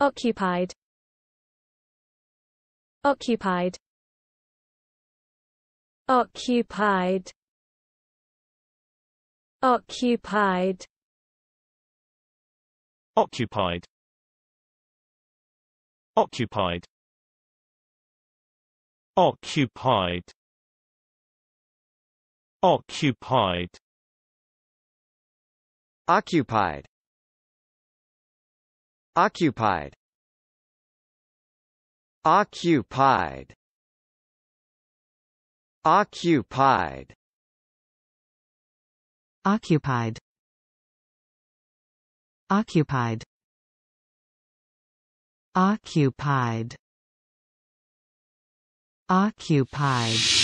Occupied Occupied Occupied Occupied Occupied Occupied Occupied Occupied Occupied Occupied Occupied Occupied Occupied Occupied Occupied Occupied